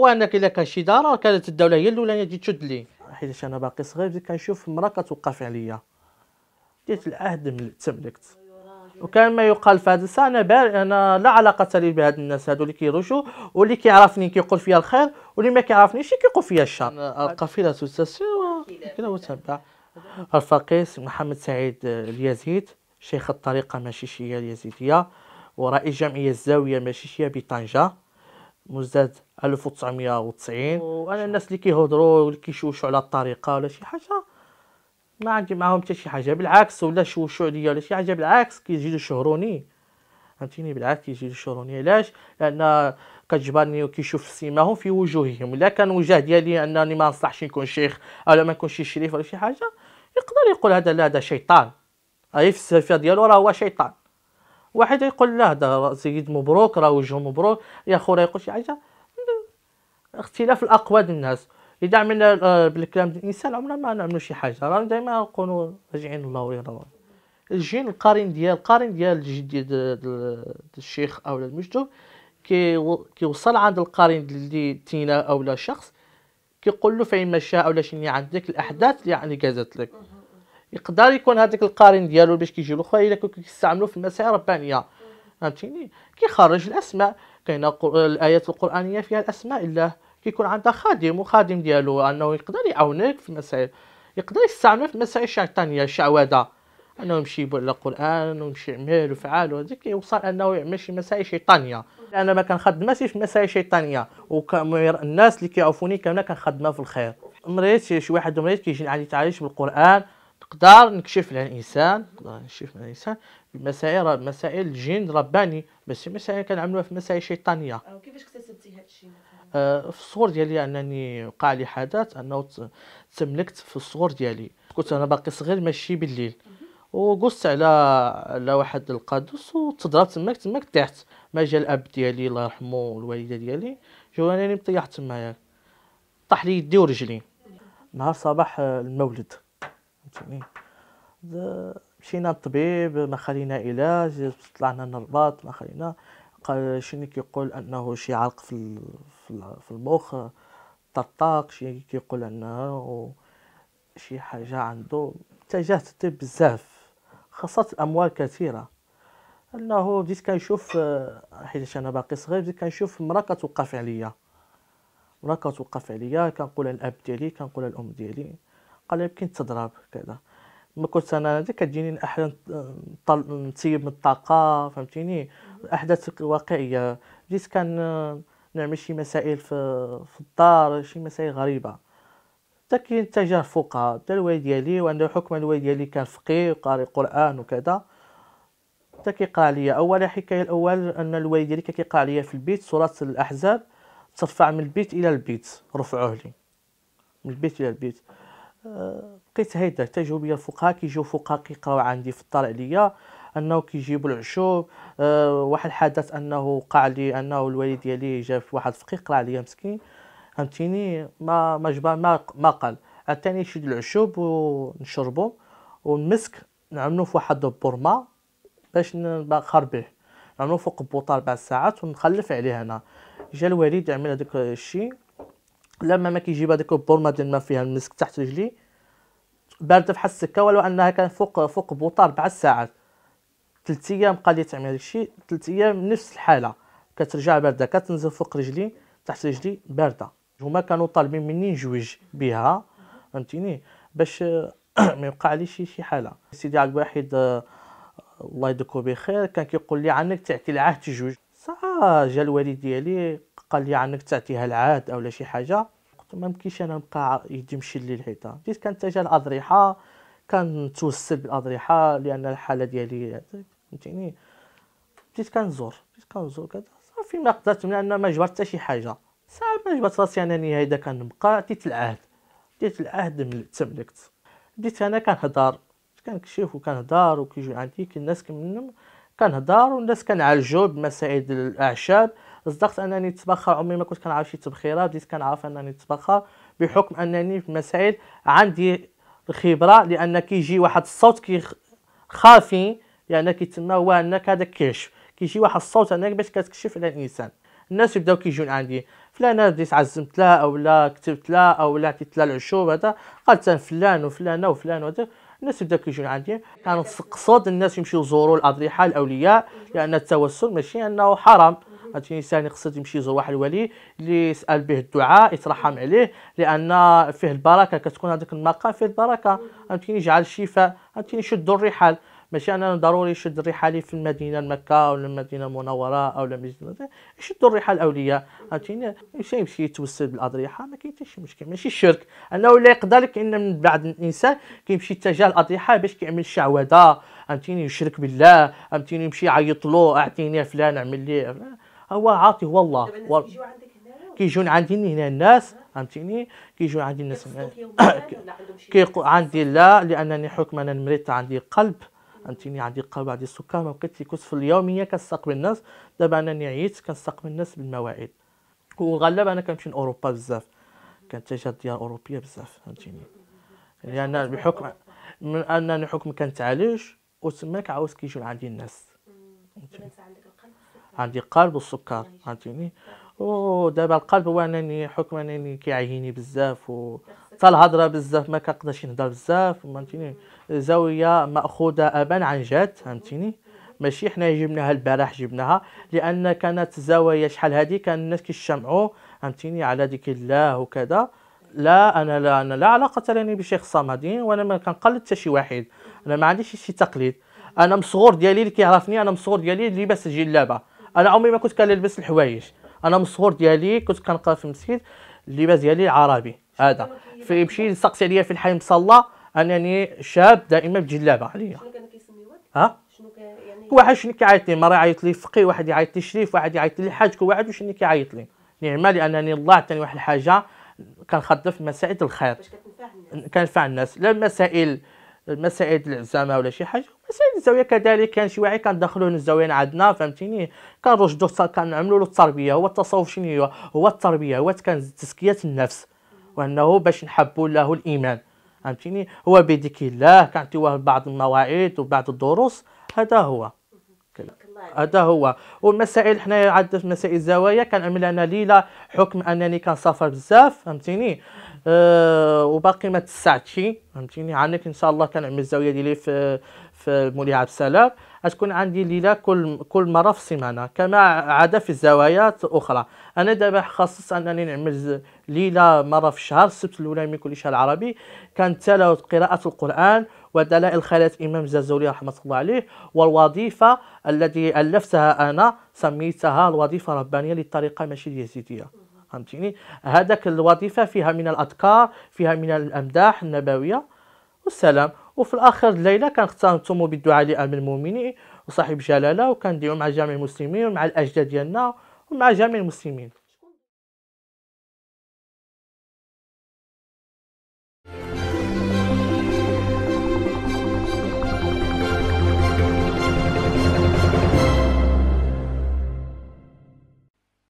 هو انك اذا كان شي دار كانت الدوله هي الاولى اللي تشد لي حيت انا باقي صغير بديت كنشوف مراه كتوقف عليا ديت العهد من تملكت وكان ما يقال في هذا الساعه انا بار انا لا علاقه لي بهاد الناس هادو اللي كيروشوا واللي كيعرفني كيقول فيا الخير واللي ما كيعرفنيش كيقول فيا الشر القافله تسير كذا وتبع الفقيس محمد سعيد اليزيد شيخ الطريقه ماشيشيه اليزيديه ورئيس جمعيه الزاويه ماشيشيه بطنجه مزداد 1990 وانا الناس اللي كيهضروا واللي كيشوشوا على الطريقه ولا شي حاجه ما عندي معاهم حتى شي حاجه بالعكس ولا شوشوا عليا ولا شي حاجه بالعكس كيزيدوا شهروني فهمتيني بالعكس كيزيدوا شهروني علاش لان كتجبرني وكيشوف سيماهم في وجوههم الا كان وجه ديالي انني ما نصحش نكون شيخ او ما نكونش شريف ولا شي حاجه يقدر يقول هذا لا هذا شيطان اي في السلفيه ديالو راه هو شيطان واحد يقول له هذا سيد مبروك راه وجهه مبروك يا خو راه يقول شي حاجه اختلاف الاقوال الناس اذا عملنا آه، بالكلام ديال الانسان عمرنا ما نعملوا شي حاجه راه دائما نكونوا راجعين الله ويرضى الجين القرين ديال القرين ديال الجدي الشيخ او المجدوب كيوصل عند القرين اللي تينا او لا شخص كيقول له مشى شاء ولا شنو عندك الأحداث اللي يعني قالت لك يقدر يكون هذاك القارن ديالو باش كيجي الاخوه الا كانوا كيستعملوا في المسائل الربانيه فهمتيني كيخرج الاسماء كاينه الايات القرانيه فيها الاسماء الله كيكون عندها خادم وخادم ديالو انه يقدر يعاونك في المسائل يقدر يستعمل في المسائل الشيطانيه الشعوذه انه يمشي على القران ويمشي يعمل وفعال وهذا كيوصل انه يعمل شي مسائل شيطانيه انا ما كنخدمش في مسائل شيطانيه الناس اللي كيعرفوني كامله كنخدمها في الخير مريت شي واحد مريت كيجي عندي تعالج بالقران نقدر نكشف لها الانسان نقدر نكشف لها الانسان مسائل مسائل الجن رباني ماشي مسائل كنعملوها في مسائل شيطانيه كيفاش اكتسبتي هذا الشيء آه في الصغر ديالي انني وقع لي حدث انه تملكت في الصغر ديالي كنت انا باقي صغير ماشي بالليل وقصت على على واحد القادوس وتضربت تماك تماك طيحت ما جا الاب ديالي الله يرحمه والوالده ديالي جو انني مطيح تمايا طاح لي يدي ورجلي نهار صباح آه، المولد فهمتني مشينا للطبيب ما خلينا علاج طلعنا للرباط ما خلينا قال شنو كيقول انه شي عرق في في المخ طرطاق شي كيقول انه شي حاجه عنده اتجهت الطب بزاف خسرت الاموال كثيره انه بديت كنشوف حيت انا باقي صغير بديت كنشوف مرا كتوقف عليا مرا كتوقف عليا كنقول الاب ديالي كنقول الام ديالي قال يمكن تضرب كذا ما كنت انا هذه كتجيني احيانا نتيب من الطاقه فهمتيني احداث واقعيه جيت كان نعمل شي مسائل في في الدار شي مسائل غريبه حتى كي تجارب فوقها حتى الوالد ديالي وانا حكم الوالد ديالي كان فقيه وقاري قران وكذا حتى كيقرا ليا اول حكايه الاول ان الوالد ديالي كان كيقرا ليا في البيت سوره الاحزاب ترفع من البيت الى البيت رفعوه لي من البيت الى البيت بقيت هيدا تجو بيا الفقهاء كيجيو فقهاء كيقراو عندي في الدار عليا انه كيجيبوا العشوب أه واحد الحدث انه وقع لي انه الوالد ديالي جا في واحد الفقيه قرا عليا مسكين فهمتيني ما ما جبر ما ما قال عطاني شي العشوب ونشربو والمسك نعملو في واحد البورما باش نبخر به نعملو فوق البوطه اربع ساعات ونخلف عليه انا جا الوالد عمل هذاك الشيء لما ما كيجيب هذيك البورمه ديال الماء فيها المسك تحت رجلي بارده فحال السكه ولو انها كان فوق فوق بوطا اربع ساعات ثلاث ايام بقى لي تعمل هادشي ثلاث ايام نفس الحاله كترجع بارده كتنزل فوق رجلي تحت رجلي بارده هما كانوا طالبين مني نجوج بها فهمتيني باش ما يوقع لي شي شي حاله سيدي عبد الواحد آه، الله يذكره بخير كان كيقول لي عنك تعطي العهد تجوج صح جا الوالد ديالي قال لي عنك تعطيها العاد اولا شي حاجه قلت ما يمكنش انا نبقى يدي مشلي للحيطه بديت كنتجه الاضرحه كنتوسل بالاضرحه لان الحاله ديالي فهمتيني بديت كنزور بديت كنزور كذا صافي ما قدرت من ان ما جبرت حتى شي حاجه صافي ما جبرت راسي انني هيدا كنبقى عطيت العهد ديت العهد تملكت بديت انا كنهضر كنكشف وكنهضر وكيجيو عندي كي الناس كمنهم كنهضر والناس كنعالجو بمسائل الاعشاب صدقت انني تبخر عمري ما كنت كنعرف شي تبخيره بديت كنعرف انني تبخر بحكم انني في المسائل عندي الخبره لان كيجي واحد الصوت كي خافي يعني كيتسمى هو انك هذا كيشف كيجي واحد الصوت انك باش كتكشف على الانسان الناس يبداو كيجيو عندي فلانه بديت عزمت لها او لا كتبت لها او لا عطيت لها العشوب هذا قالت فلان وفلانه وفلان وهذا الناس بداو كيجيو عندي يعني كنقصد الناس يمشيو يزوروا الاضرحه الاولياء لان التوسل ماشي انه حرام هادشي الانسان يقصد يمشي يزور واحد الولي اللي يسال به الدعاء يترحم عليه لان فيه البركه كتكون هذاك المقام فيه البركه يجعل الشفاء يشد الرحال ماشي انا ضروري يشد الرحالي في المدينه المكه ولا المدينه المنوره او المدينه يشدوا الرحال الاولياء عرفتيني يمشي يتوسل بالاضرحه ما كاين حتى شي مشكل ماشي الشرك انه لا يقدر لك ان من بعد الانسان كيمشي يتجه الاضرحه باش كيعمل الشعوذه فهمتيني يشرك بالله فهمتيني يمشي يعيط له اعطيني فلان اعمل لي هو عاطي هو الله طيب، كيجون عندي هنا الناس فهمتيني كيجوا عندي الناس كيقول عندي لا لانني حكم انا مريت عندي قلب انتيني عندي قلب عندي السكر ما بقيت كنت في اليوميه كنستقبل الناس دابا انا نعيت كنستقبل الناس بالمواعيد والغالب انا كنمشي لاوروبا بزاف كانت كنتجه ديال اوروبيه بزاف فهمتيني لان يعني بحكم من انني حكم كنتعالج وتماك عاوز كيجيو عندي الناس عندي قلب والسكر فهمتيني ودابا القلب هو انني حكم انني كيعييني بزاف و الهضره بزاف ما كنقدرش نهضر بزاف فهمتيني زاويه ماخوذه ابا عن جد فهمتيني ماشي حنا جبناها البارح جبناها لان كانت زوايا شحال هذه كان الناس كيجتمعوا فهمتيني على ديك الله وكذا لا انا لا انا لا علاقه لي بشيخ صمدي وانا ما كنقلد حتى شي واحد انا ما عنديش شي تقليد انا مصغور ديالي اللي كيعرفني انا مصغور ديالي اللي لابس الجلابه انا عمري ما كنت كنلبس الحوايج انا مصغور ديالي كنت كنقرا في المسجد اللباس ديالي عربي هذا فيمشي يسقسي عليا في الحي مصلى انني شاب دائما بجلابه عليا شنو كان كيسميوك؟ ها؟ شنو كان يعني كل واحد شنو كيعيط لي مره يعيط لي فقيه واحد يعيط لي شريف واحد يعيط لي الحاج كل واحد وشنو كيعيط لي نعمه لانني الله عطاني واحد الحاجه كنخدم في مسائل الخير باش كتنفع الناس كنفع الناس لا المسائل المسائل العزامه ولا شي حاجه مسائل الزاويه كذلك كان شي واعي كندخلوه للزاويه عندنا فهمتيني كنرشدو كنعملوا له التربيه هو التصوف شنو هو هو التربيه هو كان تزكيه النفس وانه باش نحبوا له الايمان فهمتيني هو بيديك الله كنعطيوه بعض المواعيد وبعض الدروس هذا هو هذا هو والمسائل حنا عاد مسائل الزوايا كنعمل انا ليله حكم انني كنسافر بزاف فهمتيني أه وباقي ما تسعتش فهمتيني عنك ان شاء الله كنعمل الزاويه ديالي في في مولاي عبد السلام تكون عندي ليله كل كل مره في السيمانه كما عاد في الزوايات اخرى انا دابا خاصص انني نعمل ليله مره في الشهر السبت الاولى من كل شهر عربي كان تلاوه قراءه القران ودلائل خلية الإمام الزازولي رحمة الله عليه والوظيفة التي ألفتها أنا سميتها الوظيفة الربانية للطريقة ماشي اليزيدية فهمتيني هذاك الوظيفة فيها من الأذكار فيها من الأمداح النبوية والسلام وفي الاخر الليله كنختموا بالدعاء لام المؤمنين وصاحب جلاله وكندعوا مع جميع المسلمين ومع الاجداد ديالنا ومع جميع المسلمين